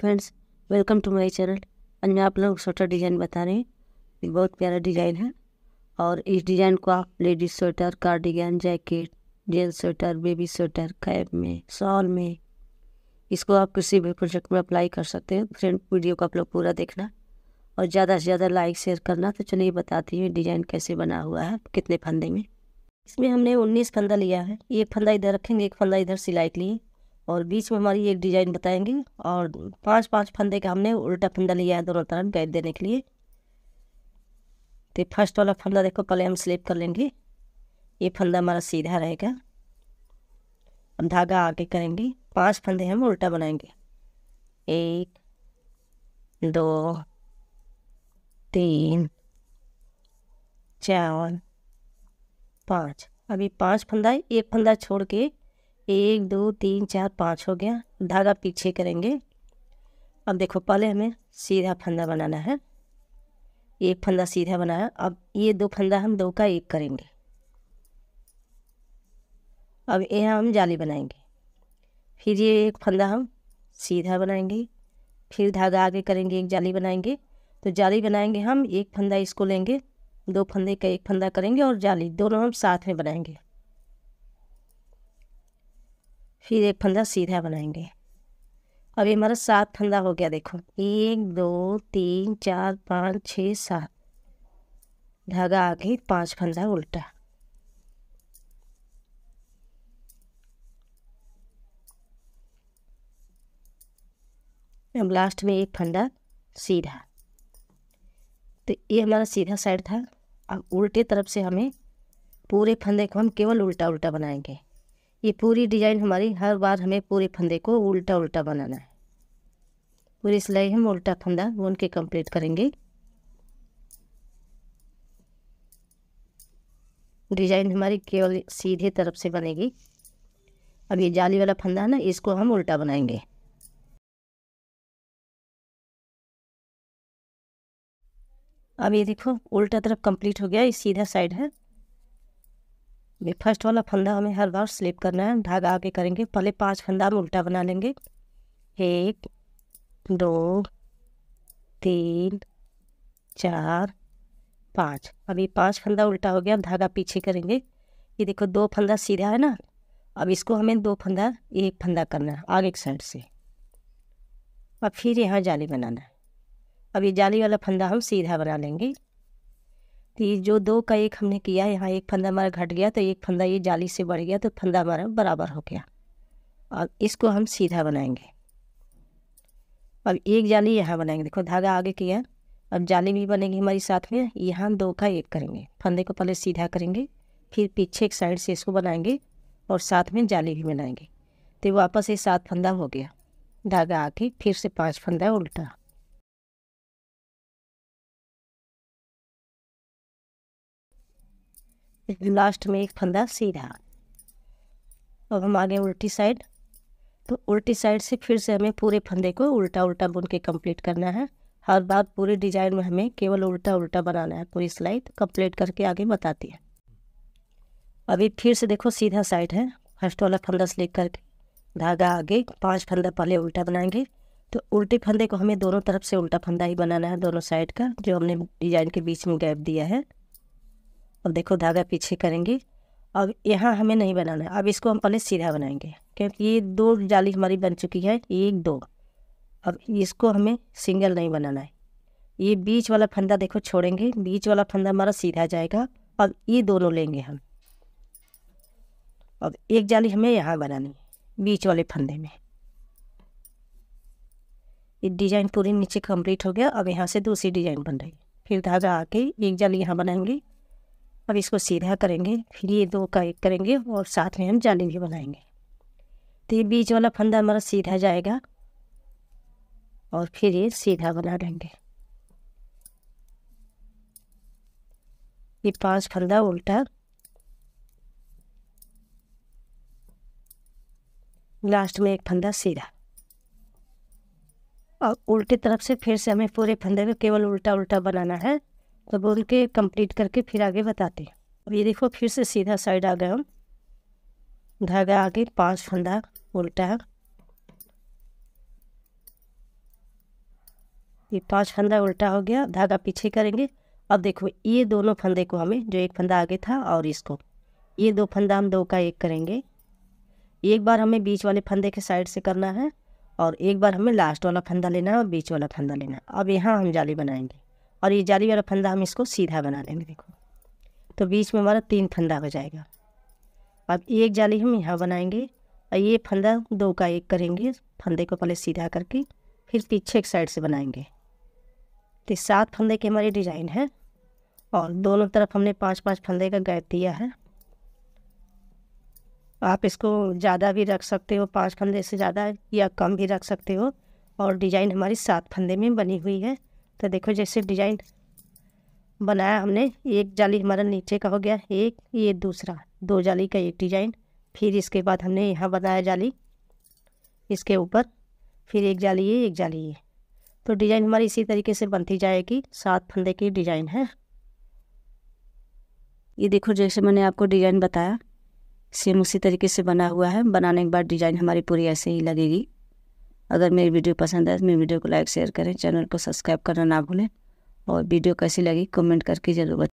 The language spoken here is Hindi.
friends welcome to my channel आज मैं आप लोग स्वेटर डिज़ाइन बता रही हूँ बहुत प्यारा डिज़ाइन है और इस डिज़ाइन को आप ladies sweater cardigan jacket gents sweater baby sweater cap में शॉल में इसको आप किसी भी प्रोजेक्ट में अप्लाई कर सकते हैं फ्रेंड वीडियो को आप लोग पूरा देखना और ज़्यादा से ज़्यादा लाइक शेयर करना तो चलिए बताती हूँ डिज़ाइन कैसे बना हुआ है कितने फंदे में इसमें हमने उन्नीस फंदा लिया है एक फंदा इधर रखेंगे एक फंदा इधर सिलाई के लिए और बीच में हमारी एक डिजाइन बताएंगे और पांच पांच फंदे का हमने उल्टा फंदा लिया है दोनों तरफ गैप देने के लिए तो फर्स्ट वाला फंदा देखो पहले हम स्लिप कर लेंगे ये फंदा हमारा सीधा रहेगा अब धागा आगे करेंगे पांच फंदे हम उल्टा बनाएंगे एक दो तीन चार पाँच अभी पांच फंदा एक फंदा छोड़ के एक दो तीन चार पाँच हो गया धागा पीछे करेंगे अब देखो पहले हमें सीधा फंदा बनाना है एक फंदा सीधा बनाया अब ये दो फंदा हम दो का एक करेंगे अब यह हम जाली बनाएंगे फिर ये एक फंदा हम सीधा बनाएंगे फिर धागा आगे करेंगे एक जाली बनाएंगे तो जाली बनाएंगे हम एक फंदा इसको लेंगे दो फंदे का एक फंदा करेंगे और जाली दोनों हम साथ में बनाएंगे फिर एक फंदा सीधा बनाएंगे अब ये हमारा सात फंदा हो गया देखो एक दो तीन चार पाँच छ सात धागा आगे पाँच फंदा उल्टा अब लास्ट में एक फंदा सीधा तो ये हमारा सीधा साइड था अब उल्टे तरफ से हमें पूरे फंदे को हम केवल उल्टा उल्टा बनाएंगे ये पूरी डिजाइन हमारी हर बार हमें पूरे फंदे को उल्टा उल्टा बनाना है पूरी सिलाई हम उल्टा फंदा बुन के कंप्लीट करेंगे डिजाइन हमारी केवल सीधे तरफ से बनेगी अब ये जाली वाला फंदा है ना इसको हम उल्टा बनाएंगे अब ये देखो उल्टा तरफ कंप्लीट हो गया ये सीधा साइड है ये फर्स्ट वाला फंदा हमें हर बार स्लिप करना है धागा आगे करेंगे पहले पांच फंदा हम उल्टा बना लेंगे एक दो तीन चार पाँच अब ये पाँच फंदा उल्टा हो गया धागा पीछे करेंगे ये देखो दो फंदा सीधा है ना अब इसको हमें दो फंदा एक फंदा करना है आगे एक साइड से अब फिर यहाँ जाली बनाना है अब ये जाली वाला फंदा हम सीधा बना लेंगे ये जो दो का एक हमने किया यहाँ एक फंदा हमारा घट गया तो एक फंदा ये जाली से बढ़ गया तो फंदा हमारा बराबर हो गया अब इसको हम सीधा बनाएंगे अब एक जाली यहाँ बनाएंगे देखो धागा आगे किया अब जाली भी बनेगी हमारी साथ में यहाँ दो का एक करेंगे फंदे को पहले सीधा करेंगे फिर पीछे एक साइड से इसको बनाएंगे और साथ में जाली भी बनाएंगे तो वापस ये सात फंदा हो गया धागा आके फिर से पांच फंदा उल्टा लास्ट में एक फंदा सीधा अब हम आगे उल्टी साइड तो उल्टी साइड से फिर से हमें पूरे फंदे को उल्टा उल्टा बुन के कम्प्लीट करना है हर बार पूरे डिजाइन में हमें केवल उल्टा उल्टा बनाना है पूरी सिलाई कंप्लीट करके आगे बताती है अभी फिर से देखो सीधा साइड है फर्स्ट वाला फंदा से करके धागा आगे पांच फंदा पहले उल्टा बनाएंगे तो उल्टे फंदे को हमें दोनों तरफ से उल्टा फंदा ही बनाना है दोनों साइड का जो हमने डिजाइन के बीच में गैप दिया है अब देखो धागा पीछे करेंगे अब यहाँ हमें नहीं बनाना है अब इसको हम पहले सीधा बनाएंगे क्योंकि ये दो जाली हमारी बन चुकी है एक दो अब इसको हमें सिंगल नहीं बनाना है ये बीच वाला फंदा देखो छोड़ेंगे बीच वाला फंदा हमारा सीधा जाएगा अब ये दोनों लेंगे हम अब एक जाली हमें यहाँ बनानी है बीच वाले फंदे में ये डिजाइन पूरी नीचे कंप्लीट हो गया अब यहाँ से दूसरी डिजाइन बन रही है फिर धागा आके एक जाली यहाँ बनाएंगे अब इसको सीधा करेंगे फिर ये दो का एक करेंगे और साथ में हम जाली भी बनाएंगे तो ये बीच वाला फंदा हमारा सीधा जाएगा और फिर ये सीधा बना देंगे ये पांच फंदा उल्टा लास्ट में एक फंदा सीधा और उल्टी तरफ से फिर से हमें पूरे फंदे को केवल उल्टा उल्टा बनाना है तो बोल के कंप्लीट करके फिर आगे बताते अब ये देखो फिर से सीधा साइड आ गए हम धागा आगे पांच फंदा उल्टा ये पांच फंदा उल्टा हो गया धागा पीछे करेंगे अब देखो ये दोनों फंदे को हमें जो एक फंदा आगे था और इसको ये दो फंदा हम दो का एक करेंगे एक बार हमें बीच वाले फंदे के साइड से करना है और एक बार हमें लास्ट वाला फंदा लेना है और बीच वाला फंदा लेना है अब यहाँ हम जाली बनाएंगे और ये जाली वाला फंदा हम इसको सीधा बना लेंगे देखो तो बीच में हमारा तीन फंदा हो जाएगा अब एक जाली हम यहाँ बनाएंगे और ये फंदा दो का एक करेंगे फंदे को पहले सीधा करके फिर पीछे एक साइड से बनाएंगे तो सात फंदे के हमारे डिज़ाइन है और दोनों तरफ हमने पांच पांच फंदे का गैप दिया है आप इसको ज़्यादा भी रख सकते हो पांच फंदे से ज़्यादा या कम भी रख सकते हो और डिज़ाइन हमारी सात फंदे में बनी हुई है तो देखो जैसे डिजाइन बनाया हमने एक जाली हमारा नीचे का हो गया एक ये दूसरा दो जाली का एक डिजाइन फिर इसके बाद हमने यहाँ बनाया जाली इसके ऊपर फिर एक जाली ये एक जाली ये तो डिज़ाइन हमारी इसी तरीके से बनती जाएगी सात फंदे की डिज़ाइन है ये देखो जैसे मैंने आपको डिज़ाइन बताया सेम उसी तरीके से बना हुआ है बनाने के बाद डिज़ाइन हमारी पूरी ऐसे ही लगेगी अगर मेरी वीडियो पसंद आए तो मेरी वीडियो को लाइक शेयर करें चैनल को सब्सक्राइब करना ना भूलें और वीडियो कैसी लगी कमेंट करके ज़रूर